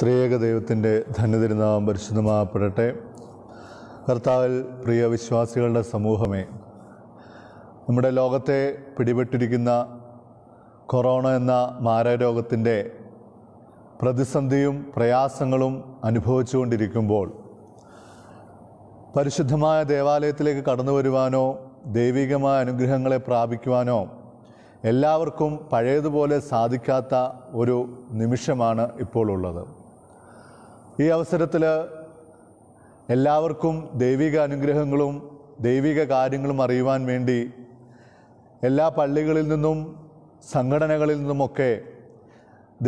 ത്രിയേക ദൈവത്തിൻ്റെ ധന്യതിരുനാമം പരിശുദ്ധമാകപ്പെടട്ടെ കർത്താവിൽ പ്രിയ വിശ്വാസികളുടെ സമൂഹമേ നമ്മുടെ ലോകത്തെ പിടിപെട്ടിരിക്കുന്ന കൊറോണ എന്ന മാരരോഗത്തിൻ്റെ പ്രതിസന്ധിയും പ്രയാസങ്ങളും അനുഭവിച്ചുകൊണ്ടിരിക്കുമ്പോൾ പരിശുദ്ധമായ ദേവാലയത്തിലേക്ക് കടന്നു വരുവാനോ ദൈവികമായ അനുഗ്രഹങ്ങളെ പ്രാപിക്കുവാനോ എല്ലാവർക്കും പഴയതുപോലെ സാധിക്കാത്ത ഒരു നിമിഷമാണ് ഇപ്പോൾ ഉള്ളത് ഈ അവസരത്തിൽ എല്ലാവർക്കും ദൈവിക അനുഗ്രഹങ്ങളും ദൈവിക കാര്യങ്ങളും അറിയുവാൻ വേണ്ടി എല്ലാ പള്ളികളിൽ നിന്നും സംഘടനകളിൽ നിന്നുമൊക്കെ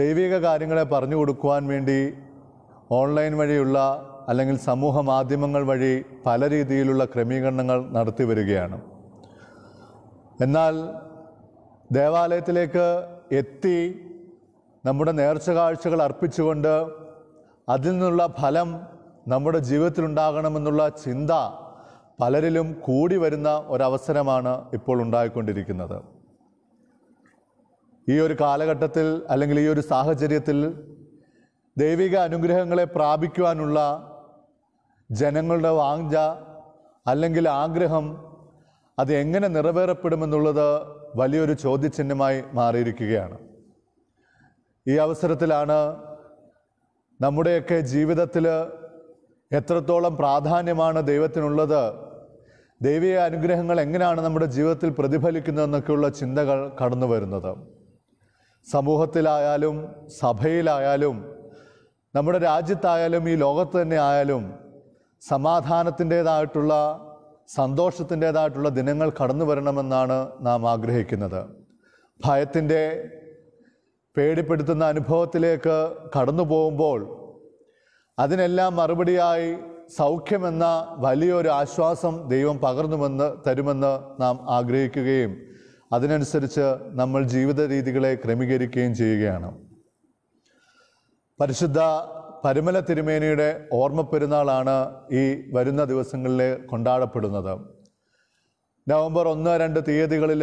ദൈവിക കാര്യങ്ങളെ പറഞ്ഞു കൊടുക്കുവാൻ വേണ്ടി ഓൺലൈൻ വഴിയുള്ള അല്ലെങ്കിൽ സമൂഹ മാധ്യമങ്ങൾ വഴി പല രീതിയിലുള്ള ക്രമീകരണങ്ങൾ നടത്തി വരികയാണ് എന്നാൽ ദേവാലയത്തിലേക്ക് എത്തി നമ്മുടെ നേർച്ച കാഴ്ചകൾ അർപ്പിച്ചുകൊണ്ട് അതിൽ നിന്നുള്ള ഫലം നമ്മുടെ ജീവിതത്തിൽ ഉണ്ടാകണമെന്നുള്ള ചിന്ത പലരിലും കൂടി വരുന്ന ഒരവസരമാണ് ഇപ്പോൾ ഉണ്ടായിക്കൊണ്ടിരിക്കുന്നത് ഈ ഒരു കാലഘട്ടത്തിൽ അല്ലെങ്കിൽ ഈ ഒരു സാഹചര്യത്തിൽ ദൈവിക അനുഗ്രഹങ്ങളെ പ്രാപിക്കുവാനുള്ള ജനങ്ങളുടെ വാഞ്ച അല്ലെങ്കിൽ ആഗ്രഹം അത് എങ്ങനെ നിറവേറപ്പെടുമെന്നുള്ളത് വലിയൊരു ചോദ്യചിഹ്നമായി മാറിയിരിക്കുകയാണ് ഈ അവസരത്തിലാണ് നമ്മുടെയൊക്കെ ജീവിതത്തിൽ എത്രത്തോളം പ്രാധാന്യമാണ് ദൈവത്തിനുള്ളത് ദൈവീയ അനുഗ്രഹങ്ങൾ എങ്ങനെയാണ് നമ്മുടെ ജീവിതത്തിൽ പ്രതിഫലിക്കുന്നതെന്നൊക്കെയുള്ള ചിന്തകൾ കടന്നു വരുന്നത് സമൂഹത്തിലായാലും സഭയിലായാലും നമ്മുടെ രാജ്യത്തായാലും ഈ ലോകത്ത് തന്നെ ആയാലും സമാധാനത്തിൻ്റേതായിട്ടുള്ള സന്തോഷത്തിൻ്റേതായിട്ടുള്ള ദിനങ്ങൾ കടന്നു വരണമെന്നാണ് നാം ആഗ്രഹിക്കുന്നത് ഭയത്തിൻ്റെ പേടിപ്പെടുത്തുന്ന അനുഭവത്തിലേക്ക് കടന്നു പോകുമ്പോൾ അതിനെല്ലാം മറുപടിയായി സൗഖ്യമെന്ന വലിയൊരു ആശ്വാസം ദൈവം പകർന്നുമെന്ന് തരുമെന്ന് നാം ആഗ്രഹിക്കുകയും അതിനനുസരിച്ച് നമ്മൾ ജീവിത രീതികളെ ക്രമീകരിക്കുകയും ചെയ്യുകയാണ് പരിശുദ്ധ പരിമല തിരുമേനിയുടെ ഓർമ്മ പെരുന്നാളാണ് ഈ വരുന്ന ദിവസങ്ങളിൽ കൊണ്ടാടപ്പെടുന്നത് നവംബർ ഒന്ന് രണ്ട് തീയതികളിൽ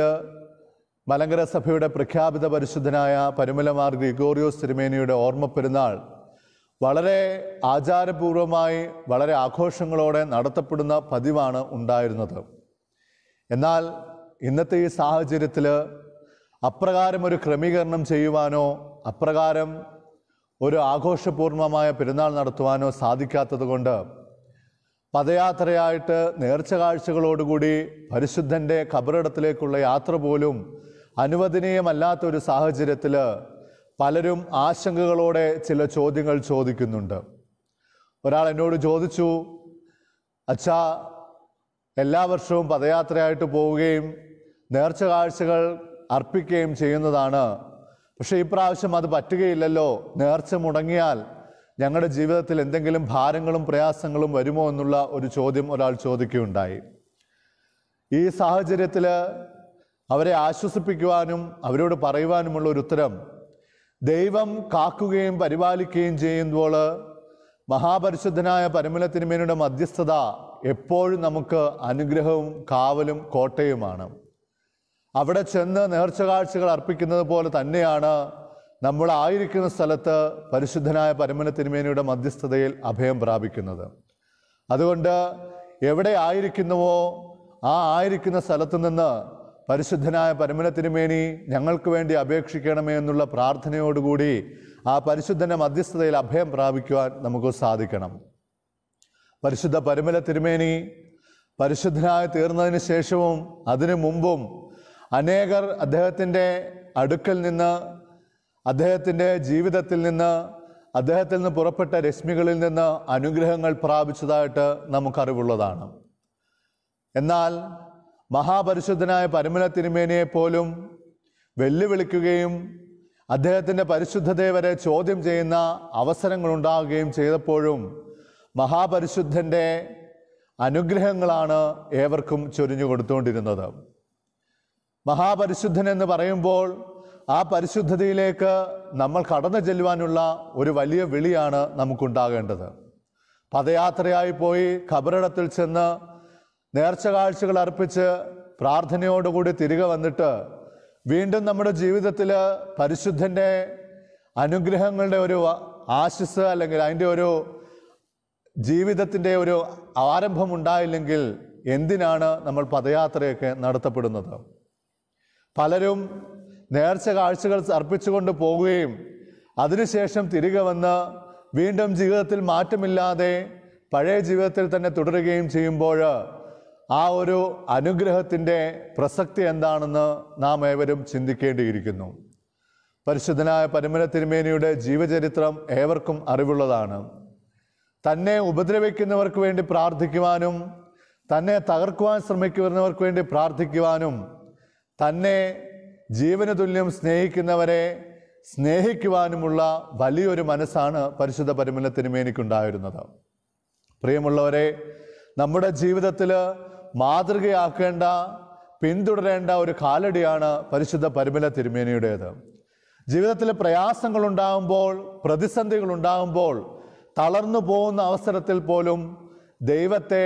മലങ്കര സഭയുടെ പ്രഖ്യാപിത പരിശുദ്ധനായ പരുമലമാർ ഗ്രിഗോറിയോസ് സിരിമേനിയുടെ ഓർമ്മ പെരുന്നാൾ വളരെ ആചാരപൂർവമായി വളരെ ആഘോഷങ്ങളോടെ നടത്തപ്പെടുന്ന പതിവാണ് ഉണ്ടായിരുന്നത് എന്നാൽ ഇന്നത്തെ ഈ സാഹചര്യത്തിൽ അപ്രകാരം ഒരു ക്രമീകരണം ചെയ്യുവാനോ അപ്രകാരം ഒരു ആഘോഷപൂർണമായ പെരുന്നാൾ നടത്തുവാനോ സാധിക്കാത്തതുകൊണ്ട് പദയാത്രയായിട്ട് നേർച്ച കാഴ്ചകളോടുകൂടി പരിശുദ്ധൻ്റെ ഖബറിടത്തിലേക്കുള്ള യാത്ര പോലും അനുവദനീയമല്ലാത്ത ഒരു സാഹചര്യത്തിൽ പലരും ആശങ്കകളോടെ ചില ചോദ്യങ്ങൾ ചോദിക്കുന്നുണ്ട് ഒരാൾ എന്നോട് ചോദിച്ചു അച്ഛാ എല്ലാ വർഷവും പദയാത്രയായിട്ട് പോവുകയും നേർച്ച കാഴ്ചകൾ അർപ്പിക്കുകയും ചെയ്യുന്നതാണ് പക്ഷേ ഇപ്രാവശ്യം അത് പറ്റുകയില്ലല്ലോ നേർച്ച മുടങ്ങിയാൽ ഞങ്ങളുടെ ജീവിതത്തിൽ എന്തെങ്കിലും ഭാരങ്ങളും പ്രയാസങ്ങളും വരുമോ എന്നുള്ള ഒരു ചോദ്യം ഒരാൾ ചോദിക്കുകയുണ്ടായി ഈ സാഹചര്യത്തിൽ അവരെ ആശ്വസിപ്പിക്കുവാനും അവരോട് പറയുവാനുമുള്ള ഒരു ഉത്തരം ദൈവം കാക്കുകയും പരിപാലിക്കുകയും ചെയ്യുമ്പോൾ മഹാപരിശുദ്ധനായ പരമലത്തിനുമേനയുടെ മധ്യസ്ഥത എപ്പോഴും നമുക്ക് അനുഗ്രഹവും കാവലും കോട്ടയുമാണ് അവിടെ ചെന്ന് നേർച്ച കാഴ്ചകൾ അർപ്പിക്കുന്നത് പോലെ തന്നെയാണ് നമ്മൾ ആയിരിക്കുന്ന സ്ഥലത്ത് പരിശുദ്ധനായ പരമന തിരുമേനിയുടെ മധ്യസ്ഥതയിൽ അഭയം പ്രാപിക്കുന്നത് അതുകൊണ്ട് എവിടെ ആയിരിക്കുന്നുവോ ആ ആയിരിക്കുന്ന സ്ഥലത്തു നിന്ന് പരിശുദ്ധനായ തിരുമേനി ഞങ്ങൾക്ക് വേണ്ടി അപേക്ഷിക്കണമേ എന്നുള്ള പ്രാർത്ഥനയോടുകൂടി ആ പരിശുദ്ധൻ്റെ മധ്യസ്ഥതയിൽ അഭയം പ്രാപിക്കുവാൻ നമുക്ക് സാധിക്കണം പരിശുദ്ധ പരമല തിരുമേനി പരിശുദ്ധനായി തീർന്നതിന് ശേഷവും അതിനു മുമ്പും അനേകർ അദ്ദേഹത്തിൻ്റെ അടുക്കൽ നിന്ന് അദ്ദേഹത്തിൻ്റെ ജീവിതത്തിൽ നിന്ന് അദ്ദേഹത്തിൽ നിന്ന് പുറപ്പെട്ട രശ്മികളിൽ നിന്ന് അനുഗ്രഹങ്ങൾ പ്രാപിച്ചതായിട്ട് നമുക്കറിവുള്ളതാണ് എന്നാൽ മഹാപരിശുദ്ധനായ പരമന തിരുമേനിയെ പോലും വെല്ലുവിളിക്കുകയും അദ്ദേഹത്തിൻ്റെ പരിശുദ്ധതയെ വരെ ചോദ്യം ചെയ്യുന്ന അവസരങ്ങളുണ്ടാവുകയും ചെയ്തപ്പോഴും മഹാപരിശുദ്ധൻ്റെ അനുഗ്രഹങ്ങളാണ് ഏവർക്കും ചൊരിഞ്ഞു കൊടുത്തുകൊണ്ടിരുന്നത് മഹാപരിശുദ്ധൻ എന്ന് പറയുമ്പോൾ ആ പരിശുദ്ധതയിലേക്ക് നമ്മൾ കടന്നു ചെല്ലുവാനുള്ള ഒരു വലിയ വിളിയാണ് നമുക്കുണ്ടാകേണ്ടത് പദയാത്രയായി പോയി ഖബറിടത്തിൽ ചെന്ന് നേർച്ച കാഴ്ചകൾ അർപ്പിച്ച് പ്രാർത്ഥനയോടുകൂടി തിരികെ വന്നിട്ട് വീണ്ടും നമ്മുടെ ജീവിതത്തിൽ പരിശുദ്ധൻ്റെ അനുഗ്രഹങ്ങളുടെ ഒരു ആശിസ് അല്ലെങ്കിൽ അതിൻ്റെ ഒരു ജീവിതത്തിൻ്റെ ഒരു ആരംഭം ഉണ്ടായില്ലെങ്കിൽ എന്തിനാണ് നമ്മൾ പദയാത്രയൊക്കെ നടത്തപ്പെടുന്നത് പലരും നേർച്ച കാഴ്ചകൾ അർപ്പിച്ചുകൊണ്ട് പോവുകയും അതിനുശേഷം തിരികെ വന്ന് വീണ്ടും ജീവിതത്തിൽ മാറ്റമില്ലാതെ പഴയ ജീവിതത്തിൽ തന്നെ തുടരുകയും ചെയ്യുമ്പോൾ ആ ഒരു അനുഗ്രഹത്തിൻ്റെ പ്രസക്തി എന്താണെന്ന് നാം ഏവരും ചിന്തിക്കേണ്ടിയിരിക്കുന്നു പരിശുദ്ധനായ പരിമല തിരുമേനിയുടെ ജീവചരിത്രം ഏവർക്കും അറിവുള്ളതാണ് തന്നെ ഉപദ്രവിക്കുന്നവർക്ക് വേണ്ടി പ്രാർത്ഥിക്കുവാനും തന്നെ തകർക്കുവാൻ ശ്രമിക്കുന്നവർക്ക് വേണ്ടി പ്രാർത്ഥിക്കുവാനും തന്നെ ജീവന തുല്യം സ്നേഹിക്കുന്നവരെ സ്നേഹിക്കുവാനുമുള്ള വലിയൊരു മനസ്സാണ് പരിശുദ്ധ പരിമല തിരുമേനിക്കുണ്ടായിരുന്നത് പ്രിയമുള്ളവരെ നമ്മുടെ ജീവിതത്തിൽ മാതൃകയാക്കേണ്ട പിന്തുടരേണ്ട ഒരു കാലടിയാണ് പരിശുദ്ധ പരിമല തിരുമേനിയുടേത് ജീവിതത്തിൽ പ്രതിസന്ധികൾ ഉണ്ടാകുമ്പോൾ തളർന്നു പോകുന്ന അവസരത്തിൽ പോലും ദൈവത്തെ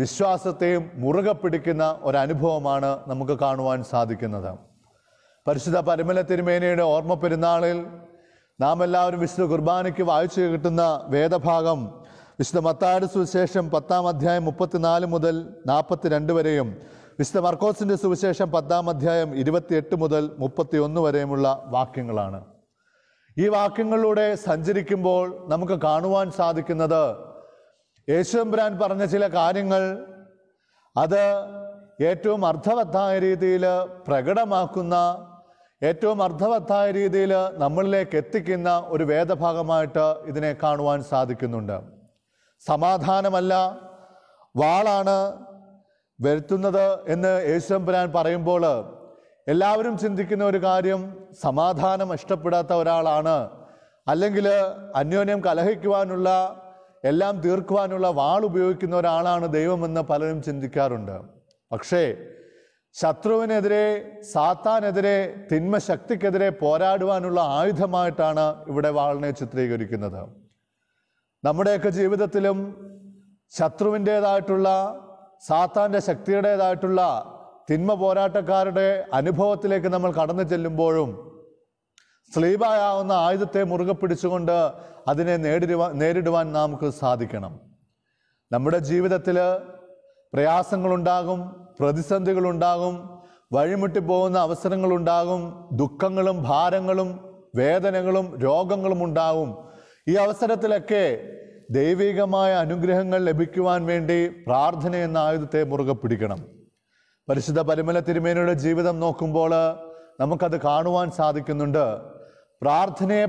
വിശ്വാസത്തെയും മുറുകെ പിടിക്കുന്ന ഒരനുഭവമാണ് നമുക്ക് കാണുവാൻ സാധിക്കുന്നത് പരിശുദ്ധ പരിമല തിരുമേനയുടെ ഓർമ്മ പെരുന്നാളിൽ നാം എല്ലാവരും വിശുദ്ധ കുർബാനയ്ക്ക് വായിച്ചു കിട്ടുന്ന വേദഭാഗം വിശുദ്ധ മത്താട് സുവിശേഷം പത്താം അധ്യായം മുപ്പത്തിനാല് മുതൽ നാൽപ്പത്തിരണ്ട് വരെയും വിശുദ്ധ മർക്കോസിൻ്റെ സുവിശേഷം പത്താം അധ്യായം ഇരുപത്തിയെട്ട് മുതൽ മുപ്പത്തിയൊന്ന് വരെയുമുള്ള വാക്യങ്ങളാണ് ഈ വാക്യങ്ങളിലൂടെ സഞ്ചരിക്കുമ്പോൾ നമുക്ക് കാണുവാൻ സാധിക്കുന്നത് യേശുബ്രാൻ പറഞ്ഞ ചില കാര്യങ്ങൾ അത് ഏറ്റവും അർത്ഥവത്തായ രീതിയിൽ പ്രകടമാക്കുന്ന ഏറ്റവും അർത്ഥവത്തായ രീതിയിൽ നമ്മളിലേക്ക് എത്തിക്കുന്ന ഒരു വേദഭാഗമായിട്ട് ഇതിനെ കാണുവാൻ സാധിക്കുന്നുണ്ട് സമാധാനമല്ല വാളാണ് വരുത്തുന്നത് എന്ന് യേശുരാൻ പറയുമ്പോൾ എല്ലാവരും ചിന്തിക്കുന്ന ഒരു കാര്യം സമാധാനം ഇഷ്ടപ്പെടാത്ത ഒരാളാണ് അല്ലെങ്കിൽ അന്യോന്യം കലഹിക്കുവാനുള്ള എല്ലാം തീർക്കുവാനുള്ള വാൾ ഉപയോഗിക്കുന്ന ഒരാളാണ് ദൈവമെന്ന് പലരും ചിന്തിക്കാറുണ്ട് പക്ഷേ ശത്രുവിനെതിരെ സാത്താനെതിരെ തിന്മ ശക്തിക്കെതിരെ പോരാടുവാനുള്ള ആയുധമായിട്ടാണ് ഇവിടെ വാളിനെ ചിത്രീകരിക്കുന്നത് നമ്മുടെയൊക്കെ ജീവിതത്തിലും ശത്രുവിൻ്റേതായിട്ടുള്ള സാത്താൻ്റെ ശക്തിയുടേതായിട്ടുള്ള തിന്മ പോരാട്ടക്കാരുടെ അനുഭവത്തിലേക്ക് നമ്മൾ കടന്നു ചെല്ലുമ്പോഴും സ്ലീബായാവുന്ന ആയുധത്തെ മുറുകെ പിടിച്ചുകൊണ്ട് അതിനെ നേരിടുവാൻ നേരിടുവാൻ നമുക്ക് സാധിക്കണം നമ്മുടെ ജീവിതത്തിൽ പ്രയാസങ്ങളുണ്ടാകും പ്രതിസന്ധികളുണ്ടാകും പോകുന്ന അവസരങ്ങളുണ്ടാകും ദുഃഖങ്ങളും ഭാരങ്ങളും വേദനകളും രോഗങ്ങളും ഉണ്ടാകും ഈ അവസരത്തിലൊക്കെ ദൈവികമായ അനുഗ്രഹങ്ങൾ ലഭിക്കുവാൻ വേണ്ടി പ്രാർത്ഥന എന്ന ആയുധത്തെ മുറുകെ പിടിക്കണം പരിശുദ്ധ പരിമല തിരുമേനയുടെ ജീവിതം നോക്കുമ്പോൾ നമുക്കത് കാണുവാൻ സാധിക്കുന്നുണ്ട്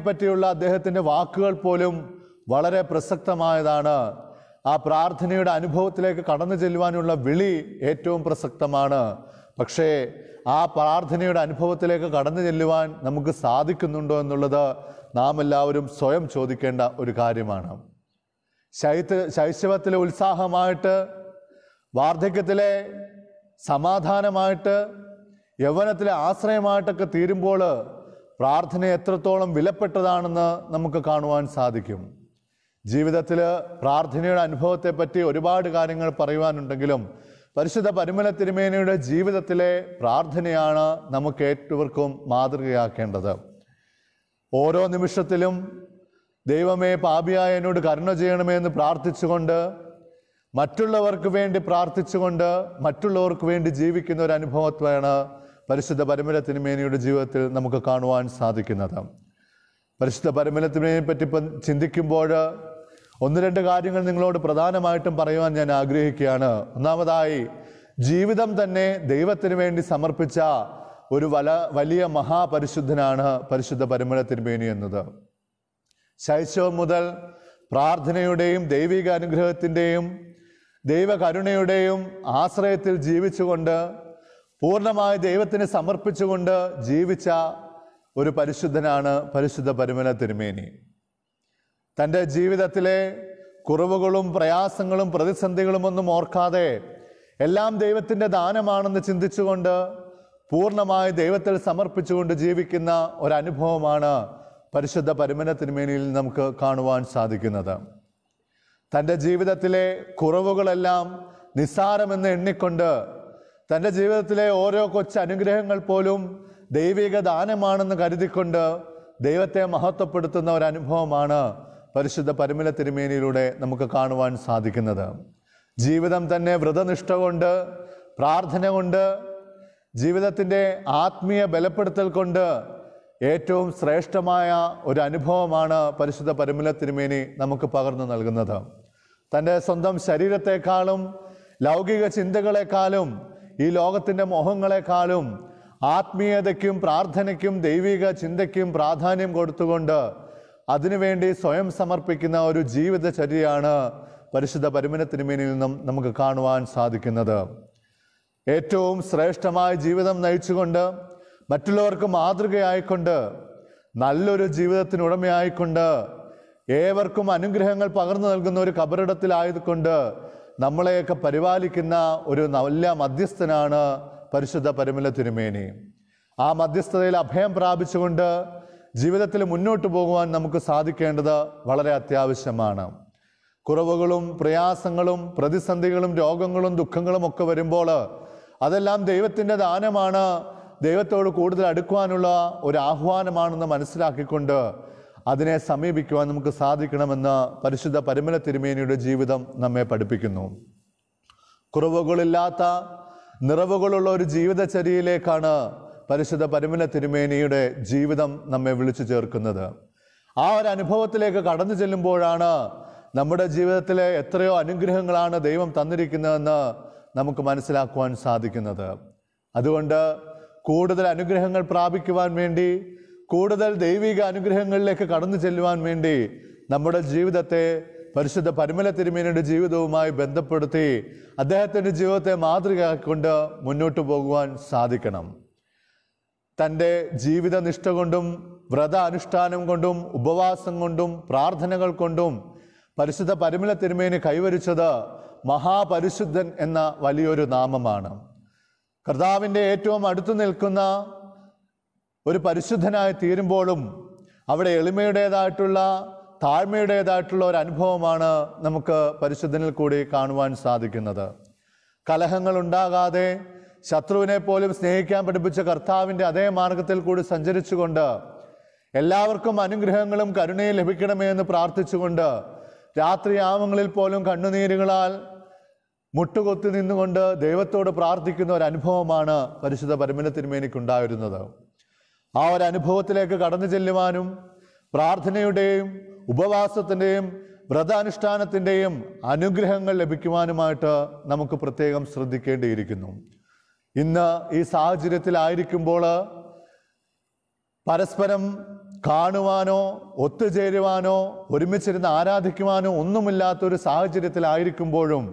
പറ്റിയുള്ള അദ്ദേഹത്തിൻ്റെ വാക്കുകൾ പോലും വളരെ പ്രസക്തമായതാണ് ആ പ്രാർത്ഥനയുടെ അനുഭവത്തിലേക്ക് കടന്നു ചെല്ലുവാനുള്ള വിളി ഏറ്റവും പ്രസക്തമാണ് പക്ഷേ ആ പ്രാർത്ഥനയുടെ അനുഭവത്തിലേക്ക് കടന്നു ചെല്ലുവാൻ നമുക്ക് സാധിക്കുന്നുണ്ടോ എന്നുള്ളത് നാം എല്ലാവരും സ്വയം ചോദിക്കേണ്ട ഒരു കാര്യമാണ് ശൈത്യ ശൈശവത്തിലെ ഉത്സാഹമായിട്ട് വാർദ്ധക്യത്തിലെ സമാധാനമായിട്ട് യൗവനത്തിലെ ആശ്രയമായിട്ടൊക്കെ തീരുമ്പോൾ പ്രാർത്ഥന എത്രത്തോളം വിലപ്പെട്ടതാണെന്ന് നമുക്ക് കാണുവാൻ സാധിക്കും ജീവിതത്തിൽ പ്രാർത്ഥനയുടെ അനുഭവത്തെപ്പറ്റി ഒരുപാട് കാര്യങ്ങൾ പറയുവാനുണ്ടെങ്കിലും പരിശുദ്ധ പരിമല തിരുമേനിയുടെ ജീവിതത്തിലെ പ്രാർത്ഥനയാണ് നമുക്ക് ഏറ്റവർക്കും മാതൃകയാക്കേണ്ടത് ഓരോ നിമിഷത്തിലും ദൈവമേ പാപിയായ എന്നോട് കരുണ ചെയ്യണമേ എന്ന് പ്രാർത്ഥിച്ചുകൊണ്ട് മറ്റുള്ളവർക്ക് വേണ്ടി പ്രാർത്ഥിച്ചുകൊണ്ട് മറ്റുള്ളവർക്ക് വേണ്ടി ജീവിക്കുന്ന ഒരു അനുഭവത്വമാണ് പരിശുദ്ധ പരിമല തിരുമേനിയുടെ ജീവിതത്തിൽ നമുക്ക് കാണുവാൻ സാധിക്കുന്നത് പരിശുദ്ധ പരിമല തിരുമേനിയെ പറ്റി ചിന്തിക്കുമ്പോൾ ഒന്ന് രണ്ട് കാര്യങ്ങൾ നിങ്ങളോട് പ്രധാനമായിട്ടും പറയുവാൻ ഞാൻ ആഗ്രഹിക്കുകയാണ് ഒന്നാമതായി ജീവിതം തന്നെ ദൈവത്തിന് വേണ്ടി സമർപ്പിച്ച ഒരു വല വലിയ മഹാപരിശുദ്ധനാണ് പരിശുദ്ധ പരിമള തിരുമേനി എന്നത് ശൈശവം മുതൽ പ്രാർത്ഥനയുടെയും ദൈവിക അനുഗ്രഹത്തിൻ്റെയും ദൈവകരുണയുടെയും ആശ്രയത്തിൽ ജീവിച്ചുകൊണ്ട് പൂർണ്ണമായി ദൈവത്തിന് സമർപ്പിച്ചുകൊണ്ട് ജീവിച്ച ഒരു പരിശുദ്ധനാണ് പരിശുദ്ധ പരിമല തിരുമേനി തൻ്റെ ജീവിതത്തിലെ കുറവുകളും പ്രയാസങ്ങളും പ്രതിസന്ധികളും ഒന്നും ഓർക്കാതെ എല്ലാം ദൈവത്തിൻ്റെ ദാനമാണെന്ന് ചിന്തിച്ചുകൊണ്ട് പൂർണ്ണമായി ദൈവത്തിൽ സമർപ്പിച്ചുകൊണ്ട് ജീവിക്കുന്ന ഒരനുഭവമാണ് പരിശുദ്ധ പരിമനത്തിനുമേനിയിൽ നമുക്ക് കാണുവാൻ സാധിക്കുന്നത് തൻ്റെ ജീവിതത്തിലെ കുറവുകളെല്ലാം നിസ്സാരമെന്ന് എണ്ണിക്കൊണ്ട് തൻ്റെ ജീവിതത്തിലെ ഓരോ കൊച്ചു അനുഗ്രഹങ്ങൾ പോലും ദൈവിക ദാനമാണെന്ന് കരുതിക്കൊണ്ട് ദൈവത്തെ മഹത്വപ്പെടുത്തുന്ന ഒരനുഭവമാണ് പരിശുദ്ധ പരിമല തിരുമേനിയിലൂടെ നമുക്ക് കാണുവാൻ സാധിക്കുന്നത് ജീവിതം തന്നെ വ്രതനിഷ്ഠ കൊണ്ട് പ്രാർത്ഥന കൊണ്ട് ജീവിതത്തിൻ്റെ ആത്മീയ ബലപ്പെടുത്തൽ കൊണ്ട് ഏറ്റവും ശ്രേഷ്ഠമായ ഒരു അനുഭവമാണ് പരിശുദ്ധ പരിമല തിരുമേനി നമുക്ക് പകർന്നു നൽകുന്നത് തൻ്റെ സ്വന്തം ശരീരത്തെക്കാളും ലൗകിക ചിന്തകളെക്കാളും ഈ ലോകത്തിൻ്റെ മോഹങ്ങളെക്കാളും ആത്മീയതയ്ക്കും പ്രാർത്ഥനയ്ക്കും ദൈവിക ചിന്തയ്ക്കും പ്രാധാന്യം കൊടുത്തുകൊണ്ട് അതിനുവേണ്ടി സ്വയം സമർപ്പിക്കുന്ന ഒരു ജീവിതചര്യയാണ് പരിശുദ്ധ പരിമനത്തിനുമേനിൽ നിന്നും നമുക്ക് കാണുവാൻ സാധിക്കുന്നത് ഏറ്റവും ശ്രേഷ്ഠമായ ജീവിതം നയിച്ചുകൊണ്ട് മറ്റുള്ളവർക്ക് മാതൃകയായിക്കൊണ്ട് നല്ലൊരു ജീവിതത്തിനുടമയായിക്കൊണ്ട് ഉടമയായിക്കൊണ്ട് ഏവർക്കും അനുഗ്രഹങ്ങൾ പകർന്നു നൽകുന്ന ഒരു കബറിടത്തിലായതുകൊണ്ട് നമ്മളെയൊക്കെ പരിപാലിക്കുന്ന ഒരു നല്ല മധ്യസ്ഥനാണ് പരിശുദ്ധ പരിമല തിരുമേനി ആ മധ്യസ്ഥതയിൽ അഭയം പ്രാപിച്ചുകൊണ്ട് ജീവിതത്തിൽ മുന്നോട്ട് പോകുവാൻ നമുക്ക് സാധിക്കേണ്ടത് വളരെ അത്യാവശ്യമാണ് കുറവുകളും പ്രയാസങ്ങളും പ്രതിസന്ധികളും രോഗങ്ങളും ദുഃഖങ്ങളും ഒക്കെ വരുമ്പോൾ അതെല്ലാം ദൈവത്തിൻ്റെ ദാനമാണ് ദൈവത്തോട് കൂടുതൽ അടുക്കുവാനുള്ള ഒരു ആഹ്വാനമാണെന്ന് മനസ്സിലാക്കിക്കൊണ്ട് അതിനെ സമീപിക്കുവാൻ നമുക്ക് സാധിക്കണമെന്ന് പരിശുദ്ധ പരിമല തിരുമേനിയുടെ ജീവിതം നമ്മെ പഠിപ്പിക്കുന്നു കുറവുകളില്ലാത്ത നിറവുകളുള്ള ഒരു ജീവിതചര്യയിലേക്കാണ് പരിശുദ്ധ പരിമല തിരുമേനിയുടെ ജീവിതം നമ്മെ വിളിച്ചു ചേർക്കുന്നത് ആ ഒരു അനുഭവത്തിലേക്ക് കടന്നു ചെല്ലുമ്പോഴാണ് നമ്മുടെ ജീവിതത്തിലെ എത്രയോ അനുഗ്രഹങ്ങളാണ് ദൈവം തന്നിരിക്കുന്നതെന്ന് നമുക്ക് മനസ്സിലാക്കുവാൻ സാധിക്കുന്നത് അതുകൊണ്ട് കൂടുതൽ അനുഗ്രഹങ്ങൾ പ്രാപിക്കുവാൻ വേണ്ടി കൂടുതൽ ദൈവിക അനുഗ്രഹങ്ങളിലേക്ക് കടന്നു ചെല്ലുവാൻ വേണ്ടി നമ്മുടെ ജീവിതത്തെ പരിശുദ്ധ പരിമല തിരുമേനിയുടെ ജീവിതവുമായി ബന്ധപ്പെടുത്തി അദ്ദേഹത്തിൻ്റെ ജീവിതത്തെ മാതൃകയാക്കൊണ്ട് മുന്നോട്ട് പോകുവാൻ സാധിക്കണം തൻ്റെ ജീവിതനിഷ്ഠ കൊണ്ടും വ്രത അനുഷ്ഠാനം കൊണ്ടും ഉപവാസം കൊണ്ടും പ്രാർത്ഥനകൾ കൊണ്ടും പരിശുദ്ധ പരിമല തിരുമേനി കൈവരിച്ചത് മഹാപരിശുദ്ധൻ എന്ന വലിയൊരു നാമമാണ് കർത്താവിൻ്റെ ഏറ്റവും അടുത്തു നിൽക്കുന്ന ഒരു പരിശുദ്ധനായി തീരുമ്പോഴും അവിടെ എളിമയുടേതായിട്ടുള്ള താഴ്മയുടേതായിട്ടുള്ള ഒരു അനുഭവമാണ് നമുക്ക് പരിശുദ്ധനിൽ കൂടി കാണുവാൻ സാധിക്കുന്നത് കലഹങ്ങൾ ഉണ്ടാകാതെ ശത്രുവിനെ പോലും സ്നേഹിക്കാൻ പഠിപ്പിച്ച കർത്താവിൻ്റെ അതേ മാർഗത്തിൽ കൂടി സഞ്ചരിച്ചുകൊണ്ട് എല്ലാവർക്കും അനുഗ്രഹങ്ങളും കരുണയും ലഭിക്കണമേ എന്ന് പ്രാർത്ഥിച്ചുകൊണ്ട് രാത്രി ആമങ്ങളിൽ പോലും കണ്ണുനീരുകളാൽ മുട്ടുകൊത്തി നിന്നുകൊണ്ട് ദൈവത്തോട് പ്രാർത്ഥിക്കുന്ന ഒരു അനുഭവമാണ് പരിശുദ്ധ പരമനത്തിന്മേനിക്കുണ്ടായിരുന്നത് ആ ഒരു അനുഭവത്തിലേക്ക് കടന്നു ചെല്ലുവാനും പ്രാർത്ഥനയുടെയും ഉപവാസത്തിൻ്റെയും വ്രതാനുഷ്ഠാനത്തിൻ്റെയും അനുഗ്രഹങ്ങൾ ലഭിക്കുവാനുമായിട്ട് നമുക്ക് പ്രത്യേകം ശ്രദ്ധിക്കേണ്ടിയിരിക്കുന്നു ഇന്ന് ഈ സാഹചര്യത്തിലായിരിക്കുമ്പോൾ പരസ്പരം കാണുവാനോ ഒത്തുചേരുവാനോ ഒരുമിച്ചിരുന്ന് ആരാധിക്കുവാനോ ഒന്നുമില്ലാത്തൊരു സാഹചര്യത്തിലായിരിക്കുമ്പോഴും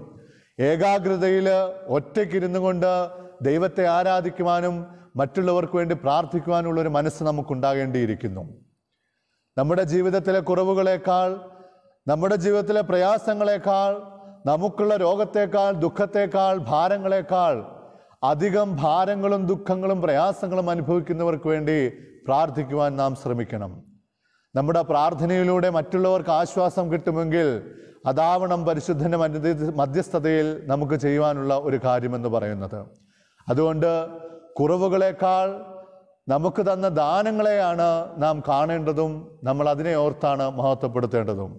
ഏകാഗ്രതയിൽ ഒറ്റയ്ക്കിരുന്നു കൊണ്ട് ദൈവത്തെ ആരാധിക്കുവാനും മറ്റുള്ളവർക്ക് വേണ്ടി പ്രാർത്ഥിക്കുവാനുള്ള ഒരു മനസ്സ് നമുക്കുണ്ടാകേണ്ടിയിരിക്കുന്നു നമ്മുടെ ജീവിതത്തിലെ കുറവുകളേക്കാൾ നമ്മുടെ ജീവിതത്തിലെ പ്രയാസങ്ങളെക്കാൾ നമുക്കുള്ള രോഗത്തേക്കാൾ ദുഃഖത്തേക്കാൾ ഭാരങ്ങളെക്കാൾ അധികം ഭാരങ്ങളും ദുഃഖങ്ങളും പ്രയാസങ്ങളും അനുഭവിക്കുന്നവർക്ക് വേണ്ടി പ്രാർത്ഥിക്കുവാൻ നാം ശ്രമിക്കണം നമ്മുടെ പ്രാർത്ഥനയിലൂടെ മറ്റുള്ളവർക്ക് ആശ്വാസം കിട്ടുമെങ്കിൽ അതാവണം പരിശുദ്ധൻ്റെ മധ്യസ്ഥതയിൽ നമുക്ക് ചെയ്യുവാനുള്ള ഒരു കാര്യമെന്ന് പറയുന്നത് അതുകൊണ്ട് കുറവുകളേക്കാൾ നമുക്ക് തന്ന ദാനങ്ങളെയാണ് നാം കാണേണ്ടതും നമ്മൾ അതിനെ ഓർത്താണ് മഹത്വപ്പെടുത്തേണ്ടതും